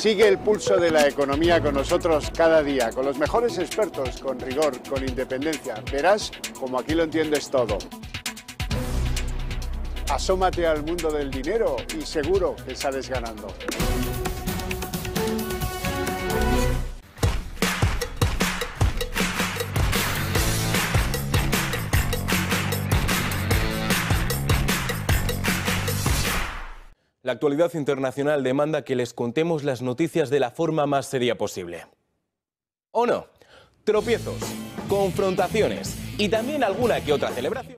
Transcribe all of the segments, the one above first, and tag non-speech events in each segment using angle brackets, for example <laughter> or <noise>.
Sigue el pulso de la economía con nosotros cada día, con los mejores expertos, con rigor, con independencia. Verás como aquí lo entiendes todo. Asómate al mundo del dinero y seguro que sales ganando. La actualidad internacional demanda que les contemos las noticias de la forma más seria posible. ¿O no? Tropiezos, confrontaciones y también alguna que otra celebración.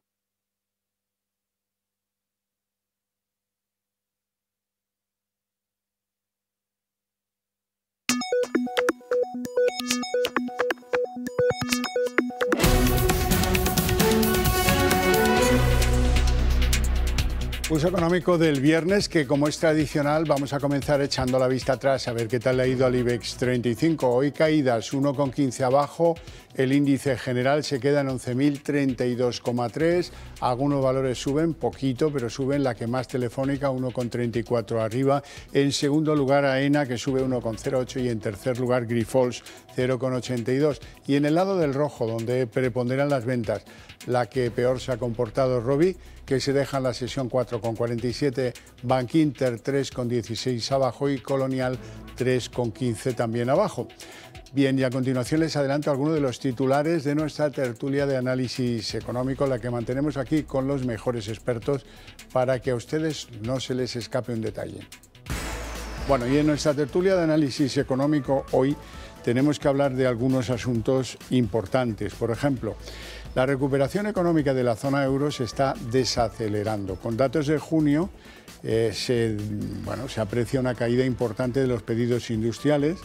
Pulso económico del viernes que como es tradicional vamos a comenzar echando la vista atrás a ver qué tal le ha ido al IBEX 35. Hoy caídas 1,15 abajo, el índice general se queda en 11.032,3, algunos valores suben poquito pero suben la que más telefónica 1,34 arriba, en segundo lugar AENA que sube 1,08 y en tercer lugar Grifols 0,82 y en el lado del rojo donde preponderan las ventas la que peor se ha comportado Robi que se dejan la sesión 4,47... con 47, Bank Inter 3 abajo y Colonial 3,15 también abajo. Bien, y a continuación les adelanto algunos de los titulares de nuestra tertulia de análisis económico, la que mantenemos aquí con los mejores expertos para que a ustedes no se les escape un detalle. Bueno, y en nuestra tertulia de análisis económico hoy tenemos que hablar de algunos asuntos importantes. Por ejemplo, la recuperación económica de la zona euro se está desacelerando. Con datos de junio eh, se, bueno, se aprecia una caída importante de los pedidos industriales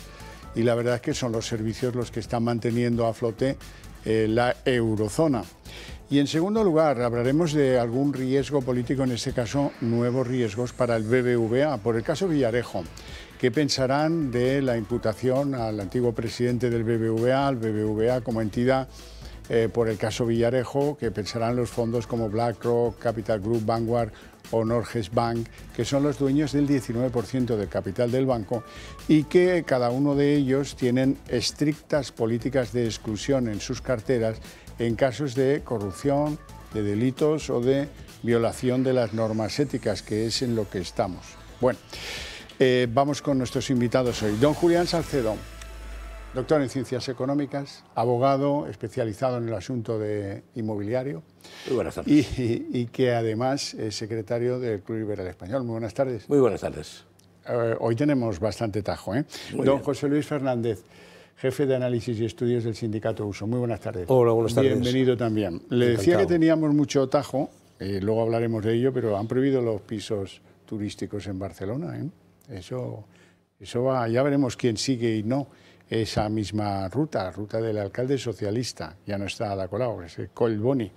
y la verdad es que son los servicios los que están manteniendo a flote eh, la eurozona. Y en segundo lugar, hablaremos de algún riesgo político, en este caso nuevos riesgos para el BBVA, por el caso Villarejo. ¿Qué pensarán de la imputación al antiguo presidente del BBVA, al BBVA como entidad eh, por el caso Villarejo, que pensarán los fondos como BlackRock, Capital Group, Vanguard o Norges Bank, que son los dueños del 19% del capital del banco y que cada uno de ellos tienen estrictas políticas de exclusión en sus carteras en casos de corrupción, de delitos o de violación de las normas éticas, que es en lo que estamos. Bueno, eh, vamos con nuestros invitados hoy. Don Julián Salcedo, doctor en Ciencias Económicas, abogado especializado en el asunto de inmobiliario. Muy buenas tardes. Y, que además es secretario del Club Liberal Español. Muy buenas tardes. Muy buenas tardes. Eh, hoy tenemos bastante tajo. ¿eh? Don José Luis Fernández, jefe de análisis y estudios del Sindicato Uso. Muy buenas tardes. Hola, buenas tardes. Bienvenido también. Le decía que teníamos mucho tajo, eh, luego hablaremos de ello, pero han prohibido los pisos turísticos en Barcelona. ¿eh? Eso, eso va, ya veremos quién sigue y no esa misma ruta, ruta del alcalde socialista. Ya no está la Colau, es Colboni.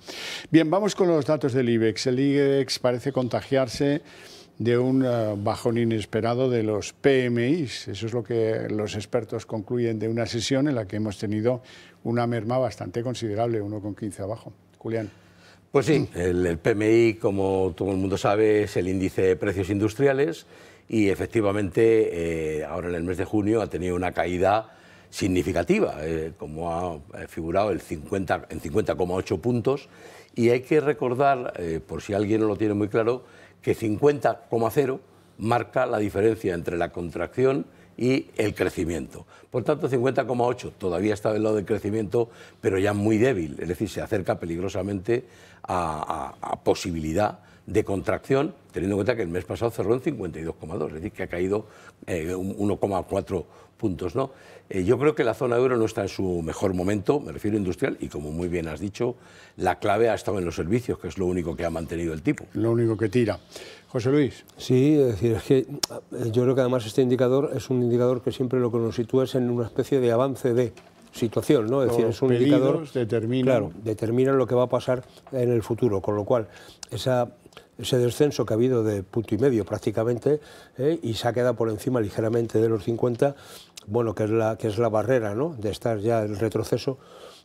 Bien, vamos con los datos del IBEX. El IBEX parece contagiarse de un eh, bajón inesperado de los PMIs. Eso es lo que los expertos concluyen de una sesión en la que hemos tenido una merma bastante considerable, 1,15 abajo. Julián. Pues sí, el, PMI, como todo el mundo sabe, es el índice de precios industriales y efectivamente eh, ahora en el mes de junio ha tenido una caída significativa, eh, como ha eh, figurado el 50, en 50,8 puntos. Y hay que recordar, eh, por si alguien no lo tiene muy claro, que 50,0 marca la diferencia entre la contracción y el crecimiento. Por tanto, 50,8 todavía está del lado del crecimiento, pero ya muy débil, es decir, se acerca peligrosamente a posibilidad de contracción, teniendo en cuenta que el mes pasado cerró en 52,2, es decir, que ha caído 1,4 eh, puntos. ¿no? Eh, yo creo que la zona euro no está en su mejor momento, me refiero industrial, y como muy bien has dicho, la clave ha estado en los servicios, que es lo único que ha mantenido el tipo. Lo único que tira. José Luis. Sí, es decir, es que eh, yo creo que además este indicador es un indicador que siempre lo que nos sitúa es en una especie de avance de situación, ¿no? Es decir, es un indicador determinan... claro, determinan lo que va a pasar en el futuro, con lo cual esa ese descenso que ha habido de punto y medio prácticamente eh, y se ha quedado por encima ligeramente de los 50, bueno, que es la, que es la barrera ¿no? de estar ya el retroceso.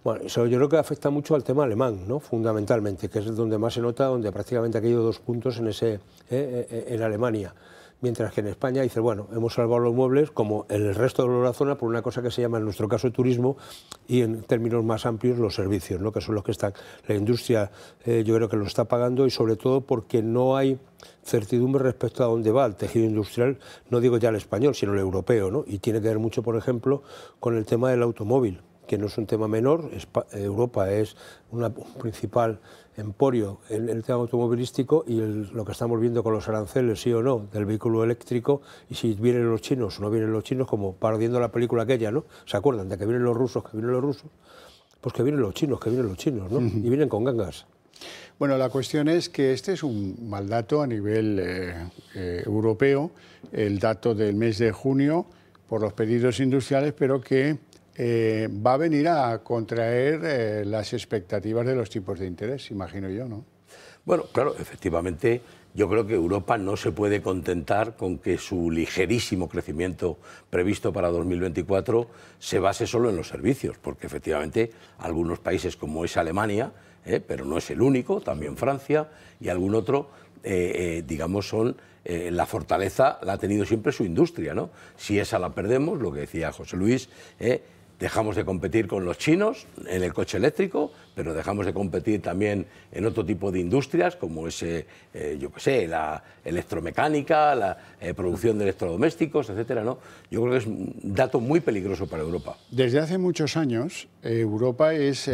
Bueno, eso yo creo que afecta mucho al tema alemán, ¿no? fundamentalmente, que es donde más se nota, donde prácticamente ha caído dos puntos en, ese, eh, eh, en Alemania mientras que en España dice bueno, hemos salvado los muebles como en el resto de la zona por una cosa que se llama en nuestro caso turismo y en términos más amplios los servicios, que son los que están. La industria eh, yo creo que lo está pagando y sobre todo porque no hay certidumbre respecto a dónde va el tejido industrial, no digo ya el español, sino el europeo, ¿no? y tiene que ver mucho, por ejemplo, con el tema del automóvil que no es un tema menor. Europa es una, un principal emporio en el tema automovilístico y lo que estamos viendo con los aranceles, sí o no, del vehículo eléctrico y si vienen los chinos o no vienen los chinos, como parodiando la película aquella, ¿no? ¿Se acuerdan de que vienen los rusos, que vienen los rusos? Pues que vienen los chinos, que vienen los chinos, ¿no? Y vienen con gangas. Bueno, la cuestión es que este es un mal dato a nivel eh, eh, europeo, el dato del mes de junio por los pedidos industriales, pero que eh, va a venir a contraer eh, las expectativas de los tipos de interés, imagino yo, ¿no? Bueno, claro, efectivamente, yo creo que Europa no se puede contentar con que su ligerísimo crecimiento previsto para 2024 se base solo en los servicios, porque efectivamente algunos países como es Alemania, eh, pero no es el único, también Francia y algún otro, digamos, son la fortaleza la ha tenido siempre su industria, ¿no? Si esa la perdemos, lo que decía José Luis, Dejamos de competir con los chinos en el coche eléctrico, pero dejamos de competir también en otro tipo de industrias, como ese eh, eh, yo qué sé, la electromecánica, la eh, producción de electrodomésticos, etcétera. ¿no? Yo creo que es un dato muy peligroso para Europa. Desde hace muchos años, Europa es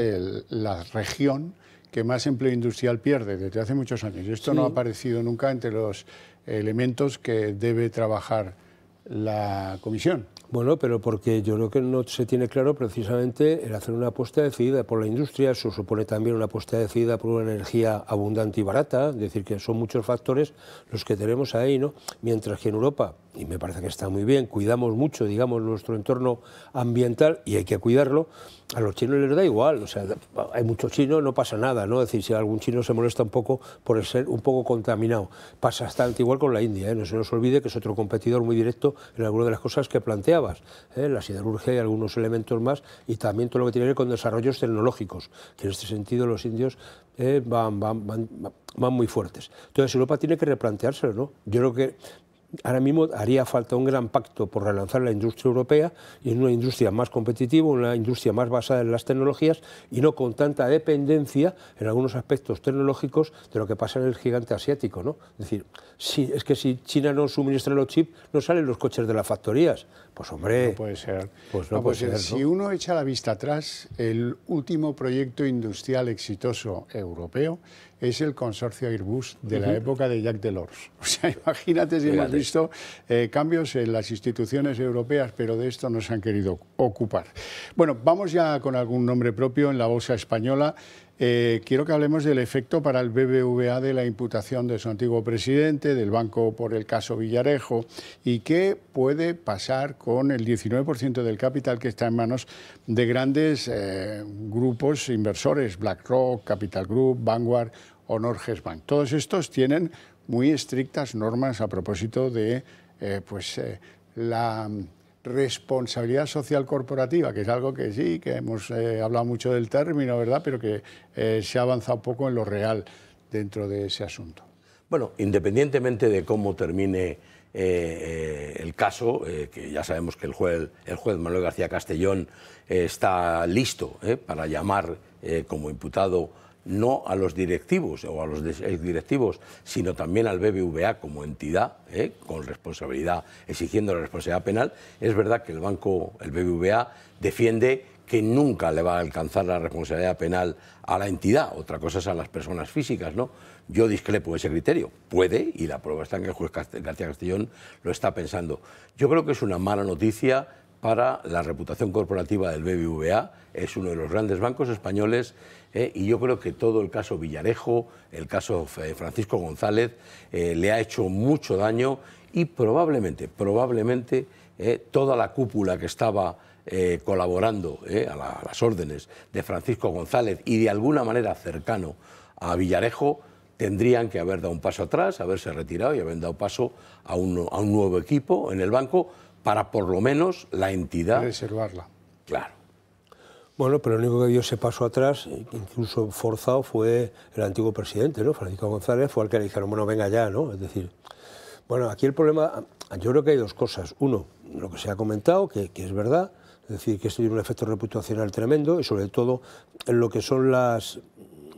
la región que más empleo industrial pierde desde hace muchos años. Y Esto no ha aparecido nunca entre los elementos que debe trabajar la comisión. Bueno, pero porque yo creo que no se tiene claro precisamente el hacer una apuesta decidida por la industria, eso supone también una apuesta decidida por una energía abundante y barata, es decir, que son muchos factores los que tenemos ahí, ¿no? Mientras que en Europa y me parece que está muy bien, cuidamos mucho, digamos, nuestro entorno ambiental y hay que cuidarlo, a los chinos les da igual, o sea, hay muchos chinos, no pasa nada, ¿no? Es decir, si algún chino se molesta un poco por ser un poco contaminado, pasa bastante igual con la India, ¿eh? no se nos olvide que es otro competidor muy directo en algunas de las cosas que planteabas, ¿eh? la siderurgia y algunos elementos más, y también todo lo que tiene que ver con desarrollos tecnológicos, que en este sentido los indios eh, van, van, van, van muy fuertes. Entonces Europa tiene que replanteárselo, ¿no? Yo creo que Ahora mismo haría falta un gran pacto por relanzar la industria europea en una industria más competitiva, una industria más basada en las tecnologías y no con tanta dependencia en algunos aspectos tecnológicos de lo que pasa en el gigante asiático. ¿no? Es decir, si, es que si China no suministra los chips, no salen los coches de las factorías. Pues hombre... No puede ser. Pues si uno echa la vista atrás, el último proyecto industrial exitoso europeo es el consorcio Airbus de la época de Jacques Delors. <laughs> O sea, imagínate si hemos visto eh, cambios en las instituciones europeas, pero de esto no se han querido ocupar. Bueno, vamos ya con algún nombre propio en la bolsa española. Eh, quiero que hablemos del efecto para el BBVA de la imputación de su antiguo presidente, del banco por el caso Villarejo, y qué puede pasar con el 19% del capital que está en manos de grandes eh, grupos inversores, BlackRock, Capital Group, Vanguard o Norges Bank. Todos estos tienen muy estrictas normas a propósito de eh, pues, la responsabilidad social corporativa, que es algo que sí, que hemos eh, hablado mucho del término, ¿verdad? Pero que eh, se ha avanzado poco en lo real dentro de ese asunto. Bueno, independientemente de cómo termine eh, el caso, que ya sabemos que el juez, el juez Manuel García Castellón está listo para llamar como imputado no a los directivos o a los eh, directivos, sino también al BBVA como entidad, ¿eh? con responsabilidad, exigiendo la responsabilidad penal, es verdad que el banco, el BBVA, defiende que nunca le va a alcanzar la responsabilidad penal a la entidad, otra cosa es a las personas físicas, ¿no? Yo discrepo de ese criterio, puede, y la prueba está en que el juez García Castellón lo está pensando. Yo creo que es una mala noticia para la reputación corporativa del BBVA. Es uno de los grandes bancos españoles eh, y yo creo que todo el caso Villarejo, el caso eh, Francisco González, eh, le ha hecho mucho daño y probablemente, probablemente toda la cúpula que estaba colaborando a, las órdenes de Francisco González y de alguna manera cercano a Villarejo, tendrían que haber dado un paso atrás, haberse retirado y haber dado paso a un nuevo equipo en el banco para por lo menos la entidad... Reservarla. Claro. Bueno, pero lo único que dio ese paso atrás, incluso forzado, fue el antiguo presidente, ¿no? Francisco González fue al que le dijeron, bueno, venga ya, ¿no? Es decir, bueno, aquí el problema, yo creo que hay dos cosas. Uno, lo que se ha comentado, que, que es verdad, es decir, que esto tiene un efecto reputacional tremendo y sobre todo en lo que son las,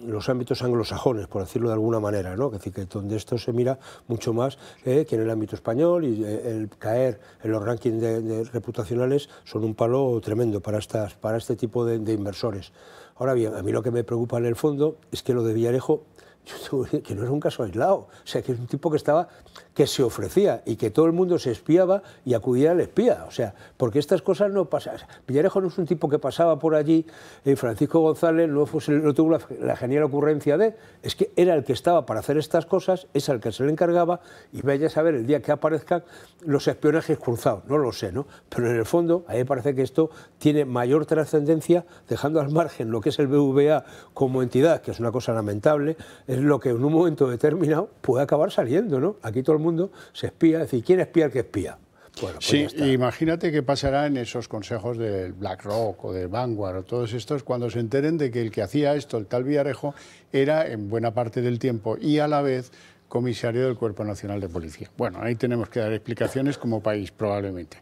los ámbitos anglosajones, por decirlo de alguna manera, ¿no? que donde esto se mira mucho más eh, que en el ámbito español y eh, el caer en los rankings reputacionales son un palo tremendo para, estas, para este tipo de, de inversores. Ahora bien, a mí lo que me preocupa en el fondo es que lo de Villarejo yo que no era un caso aislado, o sea, que es un tipo que estaba, que se ofrecía y que todo el mundo se espiaba y acudía al espía, o sea, porque estas cosas no pasan. Villarejo no es un tipo que pasaba por allí, ...y eh, Francisco González no, fue, no tuvo la, genial ocurrencia de, es que era el que estaba para hacer estas cosas, es al que se le encargaba y vaya a saber el día que aparezcan los espionajes cruzados, no lo sé, ¿no? Pero en el fondo, a mí me parece que esto tiene mayor trascendencia, dejando al margen lo que es el BVA como entidad, que es una cosa lamentable, es lo que en un momento determinado puede acabar saliendo, ¿no? Aquí todo el mundo se espía, es decir, ¿quién espía al que espía? Pues sí, imagínate qué pasará en esos consejos del BlackRock o del Vanguard o todos estos cuando se enteren de que el que hacía esto, el tal Villarejo, era en buena parte del tiempo y a la vez comisario del Cuerpo Nacional de Policía. Bueno, ahí tenemos que dar explicaciones como país probablemente.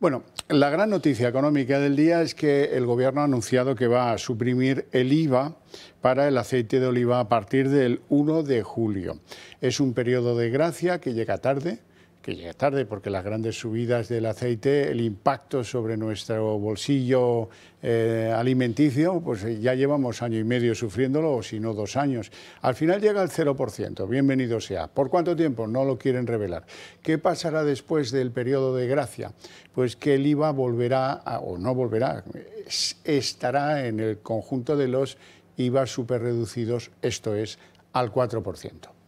Bueno, la gran noticia económica del día es que el Gobierno ha anunciado que va a suprimir el IVA para el aceite de oliva a partir del 1 de julio. Es un periodo de gracia que llega tarde, llega tarde, porque las grandes subidas del aceite, el impacto sobre nuestro bolsillo eh, alimenticio, pues eh, ya llevamos año y medio sufriéndolo, o si no dos años. Al final llega al 0%, bienvenido sea. ¿Por cuánto tiempo? No lo quieren revelar. ¿Qué pasará después del periodo de gracia? Pues que el IVA volverá, o no volverá, estará en el conjunto de los IVA superreducidos, esto es, al 4%.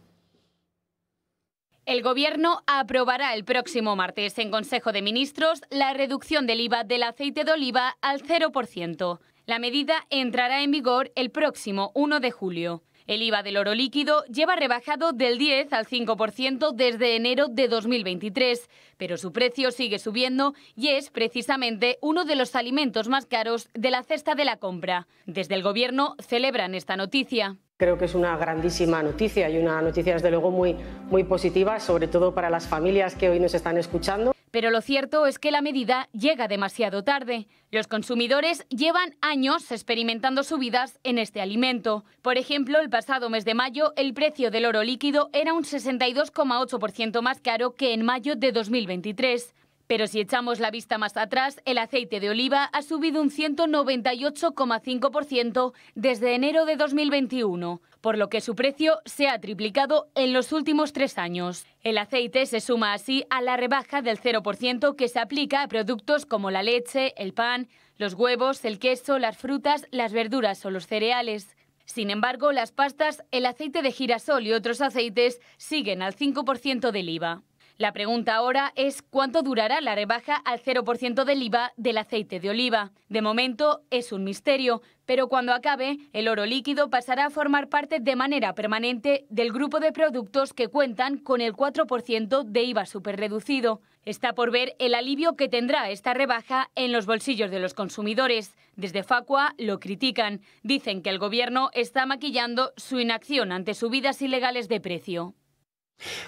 El Gobierno aprobará el próximo martes en Consejo de Ministros la reducción del IVA del aceite de oliva al 0%. La medida entrará en vigor el próximo 1 de julio. El IVA del oro líquido lleva rebajado del 10 al 5% desde enero de 2023, pero su precio sigue subiendo y es precisamente uno de los alimentos más caros de la cesta de la compra. Desde el Gobierno celebran esta noticia. Creo que es una grandísima noticia y una noticia desde luego muy, muy positiva, sobre todo para las familias que hoy nos están escuchando. Pero lo cierto es que la medida llega demasiado tarde. Los consumidores llevan años experimentando subidas en este alimento. Por ejemplo, el pasado mes de mayo el precio del oro líquido era un 62,8% más caro que en mayo de 2023. Pero si echamos la vista más atrás, el aceite de oliva ha subido un 198,5% desde enero de 2021, por lo que su precio se ha triplicado en los últimos tres años. El aceite se suma así a la rebaja del 0% que se aplica a productos como la leche, el pan, los huevos, el queso, las frutas, las verduras o los cereales. Sin embargo, las pastas, el aceite de girasol y otros aceites siguen al 5% del IVA. La pregunta ahora es cuánto durará la rebaja al 0% del IVA del aceite de oliva. De momento es un misterio, pero cuando acabe, el oro líquido pasará a formar parte de manera permanente del grupo de productos que cuentan con el 4% de IVA superreducido. Está por ver el alivio que tendrá esta rebaja en los bolsillos de los consumidores. Desde Facua lo critican. Dicen que el gobierno está maquillando su inacción ante subidas ilegales de precio.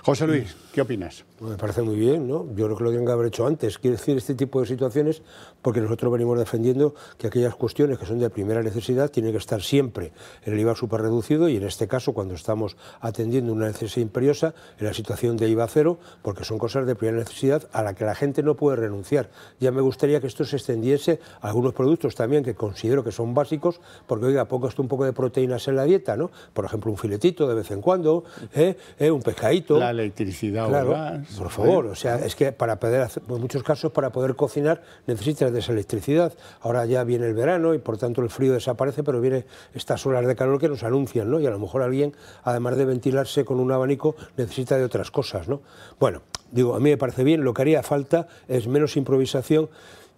José Luis, ¿qué opinas? Pues me parece muy bien, ¿no? Yo creo que lo tienen que haber hecho antes. Quiero decir, este tipo de situaciones, porque nosotros venimos defendiendo que aquellas cuestiones que son de primera necesidad tienen que estar siempre en el IVA superreducido y en este caso, cuando estamos atendiendo una necesidad imperiosa, en la situación de IVA cero, porque son cosas de primera necesidad a la que la gente no puede renunciar. Ya me gustaría que esto se extendiese a algunos productos también que considero que son básicos, porque, oiga, poco esto un poco de proteínas en la dieta, ¿no? Por ejemplo, un filetito de vez en cuando, ¿eh? ¿Eh? un pescadito la electricidad claro, Por favor, o sea, es que para poder, en muchos casos, para poder cocinar necesitas de esa electricidad. Ahora ya viene el verano y por tanto el frío desaparece, pero viene estas olas de calor que nos anuncian, ¿no? Y a lo mejor alguien, además de ventilarse con un abanico, necesita de otras cosas, ¿no? Bueno, digo, a mí me parece bien, lo que haría falta es menos improvisación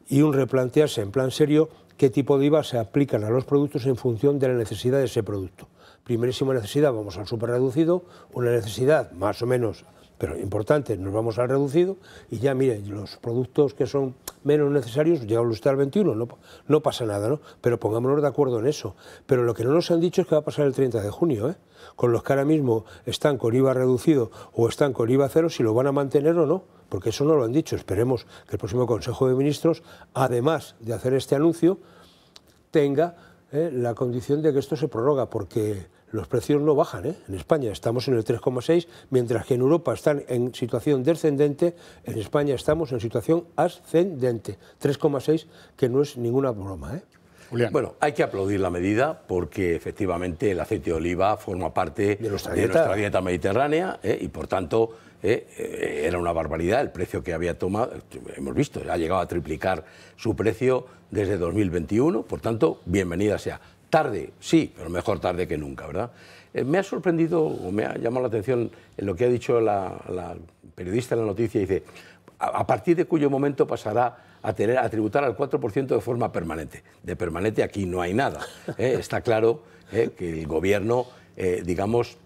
y un replantearse en plan serio qué tipo de IVA se aplican a los productos en función de la necesidad de ese producto. Primerísima necesidad, vamos al superreducido, una necesidad más o menos, pero importante, nos vamos al reducido y ya, mire, los productos que son menos necesarios, ya usted al 21, no, no pasa nada, ¿no? Pero pongámonos de acuerdo en eso. Pero lo que no nos han dicho es que va a pasar el 30 de junio, ¿eh? Con los que ahora mismo están con IVA reducido o están con IVA cero, si lo van a mantener o no porque eso no lo han dicho. Esperemos que el próximo Consejo de Ministros, además de hacer este anuncio, tenga eh, la condición de que esto se prorroga, porque los precios no bajan. Eh, en España estamos en el 3,6, mientras que en Europa están en situación descendente, en España estamos en situación ascendente. 3,6, que no es ninguna broma. Eh. Bueno, hay que aplaudir la medida porque efectivamente el aceite de oliva forma parte de nuestra dieta, mediterránea y por tanto eh, eh, era una barbaridad el precio que había tomado, hemos visto, ha llegado a triplicar su precio desde 2021, por tanto, bienvenida sea. Tarde, sí, pero mejor tarde que nunca, ¿verdad? Eh, me ha sorprendido o me ha llamado la atención en lo que ha dicho la, periodista en la noticia, dice, a, partir de cuyo momento pasará a, tener, a tributar al 4% de forma permanente. De permanente aquí no hay nada. Está claro que el gobierno, digamos,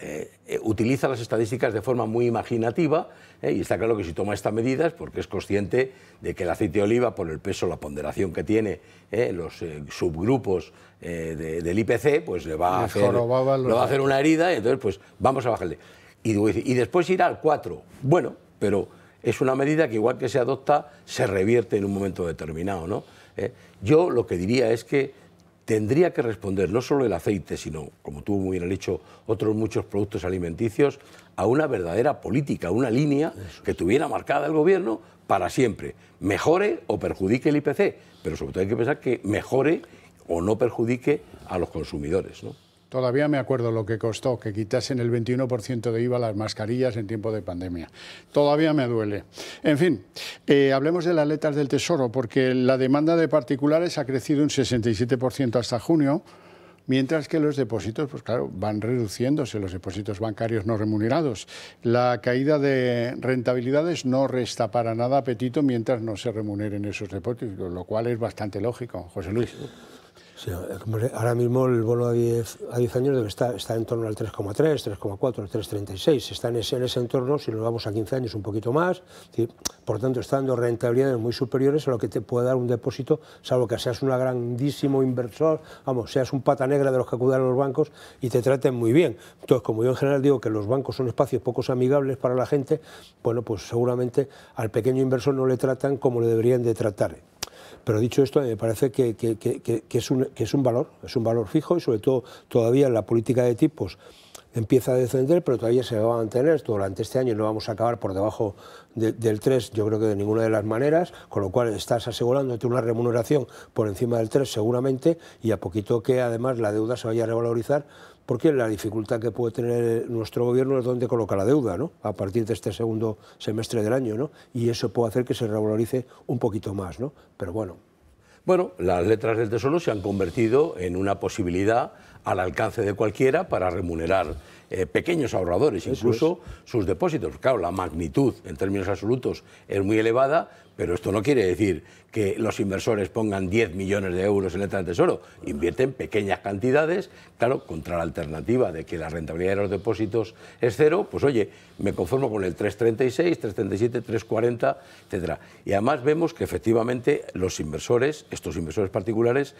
eh, eh, utiliza las estadísticas de forma muy imaginativa eh, y está claro que si toma estas medidas es porque es consciente de que el aceite de oliva, por el peso, la ponderación que tiene los subgrupos del IPC, pues le va, a hacer, va a hacer una herida y entonces pues vamos a bajarle. Y, y después irá al 4. Bueno, pero es una medida que igual que se adopta, se revierte en un momento determinado. ¿no? yo lo que diría es que tendría que responder no solo el aceite, sino, como tú muy bien has dicho, otros muchos productos alimenticios, a una verdadera política, una línea que tuviera marcada el gobierno para siempre. Mejore o perjudique el IPC, pero sobre todo hay que pensar que mejore o no perjudique a los consumidores. ¿no? Todavía me acuerdo lo que costó que quitasen el 21% de IVA las mascarillas en tiempo de pandemia. Todavía me duele. En fin, eh, hablemos de las letras del Tesoro, porque la demanda de particulares ha crecido un 67% hasta junio, mientras que los depósitos, pues claro, van reduciéndose, los depósitos bancarios no remunerados. La caída de rentabilidades no resta para nada apetito mientras no se remuneren esos depósitos, lo cual es bastante lógico, José Luis. Sí, eh, ahora mismo el bono a 10, años debe estar, está en torno al 3,3, 3,4, 3,36. está en ese, entorno, si nos vamos a 15 años, un poquito más. Por tanto, está dando rentabilidades muy superiores a lo que te puede dar un depósito, salvo que seas un grandísimo inversor, vamos, seas un pata negra de los que acudan a los bancos y te traten muy bien. Entonces, como yo en general digo que los bancos son espacios pocos amigables para la gente, bueno, pues seguramente al pequeño inversor no le tratan como le deberían de tratar. Pero dicho esto, me parece que, es, un, es un valor, es un valor fijo y sobre todo todavía en la política de tipos empieza a descender, pero todavía se va a mantener. Durante este año no vamos a acabar por debajo del 3, yo creo que de ninguna de las maneras, con lo cual estás asegurándote una remuneración por encima del 3 seguramente y a poquito que además la deuda se vaya a revalorizar, porque la dificultad que puede tener nuestro gobierno es dónde coloca la deuda, ¿no? A partir de este segundo semestre del año, ¿no? Y eso puede hacer que se revalorice un poquito más, ¿no? Pero bueno. Bueno, las letras del Tesoro se han convertido en una posibilidad al alcance de cualquiera para remunerar eh, pequeños ahorradores, incluso sus depósitos. Claro, la magnitud en términos absolutos es muy elevada, pero esto no quiere decir que los inversores pongan 10 millones de euros en letras de tesoro. Invierten pequeñas cantidades, claro, contra la alternativa de que la rentabilidad de los depósitos es cero, pues oye, me conformo con el 3,36, 3,37, 3,40, etcétera. Y además vemos que efectivamente los inversores, estos inversores particulares,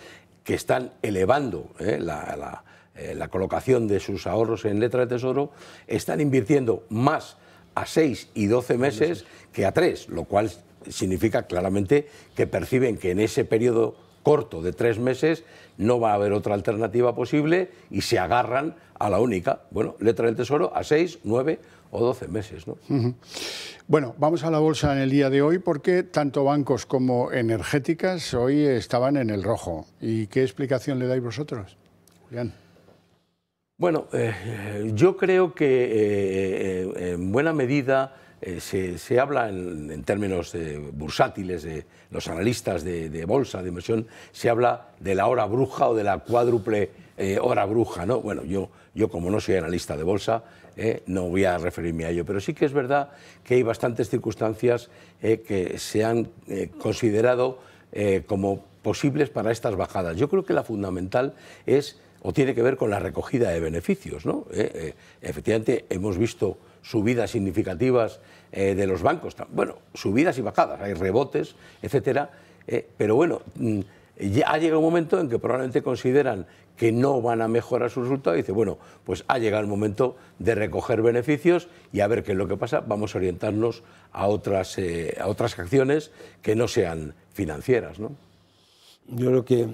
que están elevando eh, la eh, la colocación de sus ahorros en letra de tesoro, están invirtiendo más a 6 y 12 meses que a 3, lo cual significa claramente que perciben que en ese periodo corto de tres meses no va a haber otra alternativa posible y se agarran a la única, bueno, letra del tesoro a 6, 9 o 12 meses. Bueno, vamos a la bolsa en el día de hoy porque tanto bancos como energéticas hoy estaban en el rojo. ¿Y qué explicación le dais vosotros, Julián? Bueno, eh, yo creo que eh, eh, en buena medida se, se, habla en, términos bursátiles de los analistas de, bolsa, de inversión, se habla de la hora bruja o de la cuádruple hora bruja, ¿no? Bueno, yo, yo como no soy analista de bolsa, no voy a referirme a ello, pero sí que es verdad que hay bastantes circunstancias que se han considerado como posibles para estas bajadas. Yo creo que la fundamental es o tiene que ver con la recogida de beneficios. ¿no? Eh, eh, efectivamente, hemos visto subidas significativas eh, de los bancos, bueno, subidas y bajadas, hay rebotes, etcétera, pero bueno, mm, ya ha llegado un momento en que probablemente consideran que no van a mejorar su resultado y dice, bueno, pues ha llegado el momento de recoger beneficios y a ver qué es lo que pasa, vamos a orientarnos a otras, a otras acciones que no sean financieras, ¿no? Yo creo que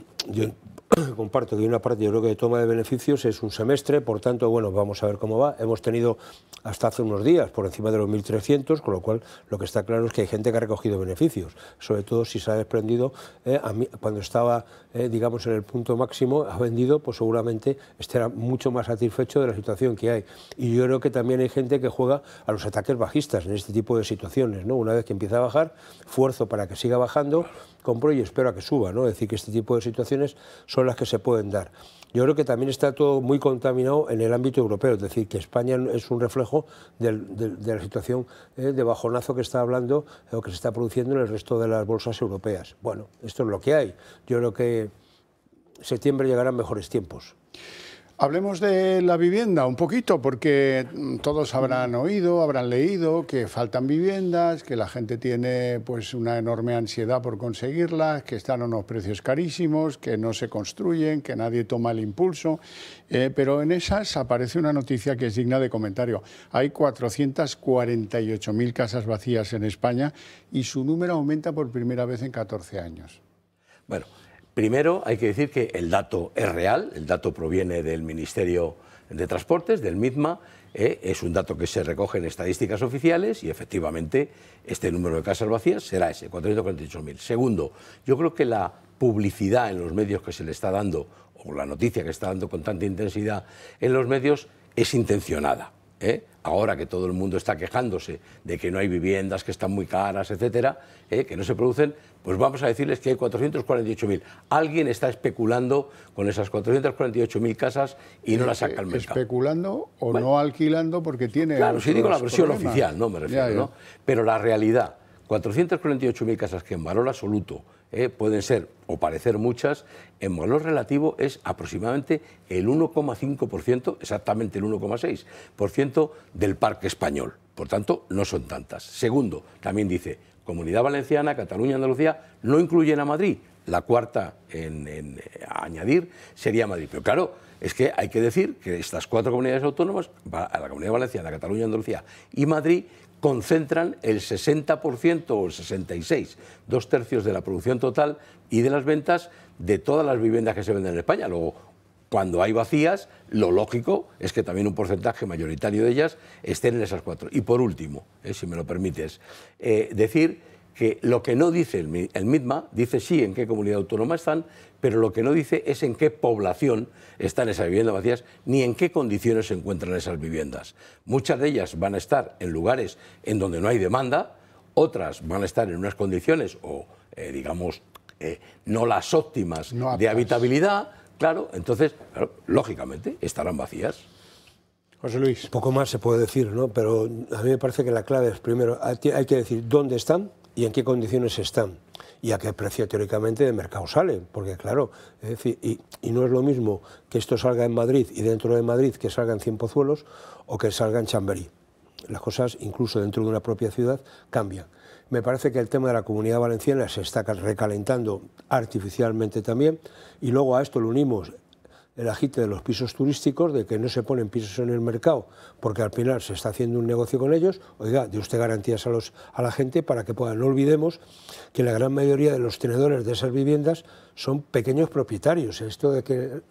<clears throat> comparto que una parte yo creo que de toma de beneficios es un semestre, por tanto, bueno, vamos a ver cómo va. Hemos tenido hasta hace unos días por encima de los 1.300, con lo cual lo que está claro es que hay gente que ha recogido beneficios, sobre todo si se ha desprendido, eh, cuando estaba, eh, digamos, en el punto máximo, ha vendido, pues seguramente estará mucho más satisfecho de la situación que hay. Y yo creo que también hay gente que juega a los ataques bajistas en este tipo de situaciones, ¿no? Una vez que empieza a bajar, fuerzo para que siga bajando compro y espero a que suba, ¿no? Es decir, que este tipo de situaciones son las que se pueden dar. Yo creo que también está todo muy contaminado en el ámbito europeo, es decir, que España es un reflejo de la situación eh, de bajonazo que está hablando eh, o que se está produciendo en el resto de las bolsas europeas. Bueno, esto es lo que hay. Yo creo que septiembre llegarán mejores tiempos. Hablemos de la vivienda un poquito, porque todos habrán oído, habrán leído que faltan viviendas, que la gente tiene pues una enorme ansiedad por conseguirlas, que están a unos precios carísimos, que no se construyen, que nadie toma el impulso. Eh, pero en esas aparece una noticia que es digna de comentario. Hay 448.000 casas vacías en España y su número aumenta por primera vez en 14 años. Bueno, Primero, hay que decir que el dato es real, el dato proviene del Ministerio de Transportes, del MITMA, ¿eh? es un dato que se recoge en estadísticas oficiales y efectivamente este número de casas vacías será ese, 448.000. Segundo, yo creo que la publicidad en los medios que se le está dando, o la noticia que está dando con tanta intensidad en los medios, es intencionada. ¿eh? ahora que todo el mundo está quejándose de que no hay viviendas, que están muy caras, etcétera, ¿eh? que no se producen, pues vamos a decirles que hay 448.000. Alguien está especulando con esas 448.000 casas y no eh, las saca al mercado. Especulando o no alquilando porque tiene. Claro, si digo la versión oficial, no me refiero, ¿no? Pero la realidad, 448.000 casas que en valor absoluto eh, pueden ser o parecer muchas, en valor relativo es aproximadamente el 1,5%, exactamente el 1,6% del parque español. Por tanto, no son tantas. Segundo, también dice, Comunidad Valenciana, Cataluña, Andalucía, no incluyen a Madrid. La cuarta en, eh, añadir sería Madrid. Pero claro, es que hay que decir que estas cuatro comunidades autónomas, la Comunidad Valenciana, Cataluña, Andalucía y Madrid, concentran el 60% o el 66%, dos tercios de la producción total y de las ventas de todas las viviendas que se venden en España. Luego, cuando hay vacías, lo lógico es que también un porcentaje mayoritario de ellas estén en esas cuatro. Y por último, eh, si me lo permites, eh, decir que lo que no dice el, MITMA, dice sí en qué comunidad autónoma están, pero lo que no dice es en qué población están esas viviendas vacías, ni en qué condiciones se encuentran esas viviendas. Muchas de ellas van a estar en lugares en donde no hay demanda, otras van a estar en unas condiciones o, eh, digamos, eh, no las óptimas de habitabilidad, claro, entonces, lógicamente, estarán vacías. José Luis. Poco más se puede decir, ¿no? Pero a mí me parece que la clave es, primero, hay que decir dónde están, y en qué condiciones están y a qué precio teóricamente de mercado sale, porque claro, es decir, y, no es lo mismo que esto salga en Madrid y dentro de Madrid que salga en pozuelos o que salga en Chamberí. Las cosas, incluso dentro de una propia ciudad, cambian. Me parece que el tema de la comunidad valenciana se está recalentando artificialmente también y luego a esto lo unimos el agite de los pisos turísticos, de que no se ponen pisos en el mercado, porque al final se está haciendo un negocio con ellos, oiga, de usted garantías a, los, a la gente para que puedan. No olvidemos que la gran mayoría de los tenedores de esas viviendas son pequeños propietarios. Esto de que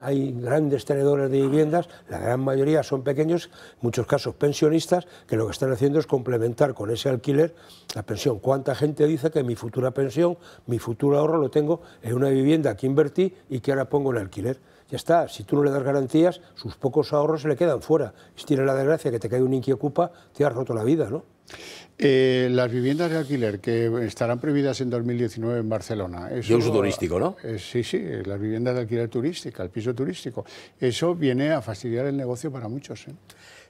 hay grandes tenedores de viviendas, la gran mayoría son pequeños, en muchos casos pensionistas, que lo que están haciendo es complementar con ese alquiler la pensión. ¿Cuánta gente dice que mi futura pensión, mi futuro ahorro lo tengo en una vivienda que invertí y que ahora pongo en alquiler? está, si tú no le das garantías, sus pocos ahorros se le quedan fuera. Si tiene la desgracia que te cae un inquiocupa, te has roto la vida, ¿no? Eh, las viviendas de alquiler que estarán prohibidas en 2019 en Barcelona. Eso, uso turístico, ¿no? Eh, sí, sí, las viviendas de alquiler turística, el piso turístico. Eso viene a fastidiar el negocio para muchos. ¿eh?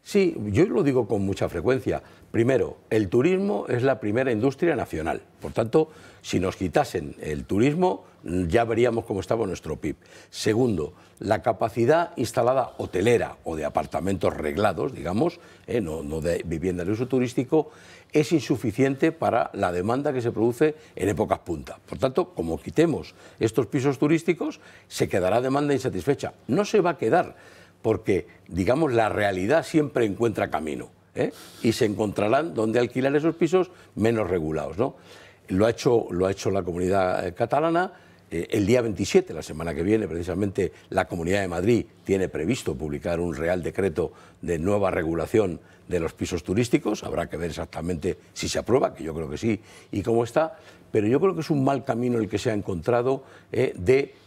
Sí, yo lo digo con mucha frecuencia. Primero, el turismo es la primera industria nacional. Por tanto, si nos quitasen el turismo, ya veríamos cómo estaba nuestro PIB. Segundo, la capacidad instalada hotelera o de apartamentos reglados, digamos, eh, no, de vivienda de uso turístico, es insuficiente para la demanda que se produce en épocas punta. Por tanto, como quitemos estos pisos turísticos, se quedará demanda insatisfecha. No se va a quedar porque, digamos, la realidad siempre encuentra camino. ¿eh? Y se encontrarán donde alquilar esos pisos menos regulados. ¿no? Lo, ha lo ha hecho la comunidad catalana eh, el día 27, la semana que viene, precisamente la Comunidad de Madrid tiene previsto publicar un Real Decreto de nueva regulación de los pisos turísticos. Habrá que ver exactamente si se aprueba, que yo creo que sí, y cómo está. Pero yo creo que es un mal camino el que se ha encontrado eh,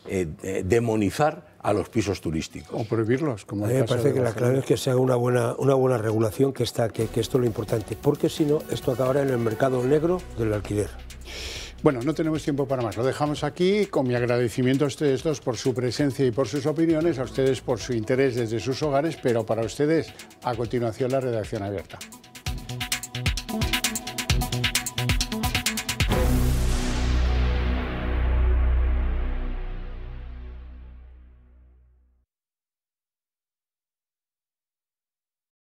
eh, de, demonizar a los pisos turísticos. O prohibirlos. Como a mí me parece que la clave es que se haga una buena, una buena regulación, que, está, que, que esto es lo importante, porque si no, esto acabará en el mercado negro del alquiler. Bueno, no tenemos tiempo para más. Lo dejamos aquí con mi agradecimiento a ustedes dos por su presencia y por sus opiniones, a ustedes por su interés desde sus hogares, pero para ustedes, a continuación, la redacción abierta.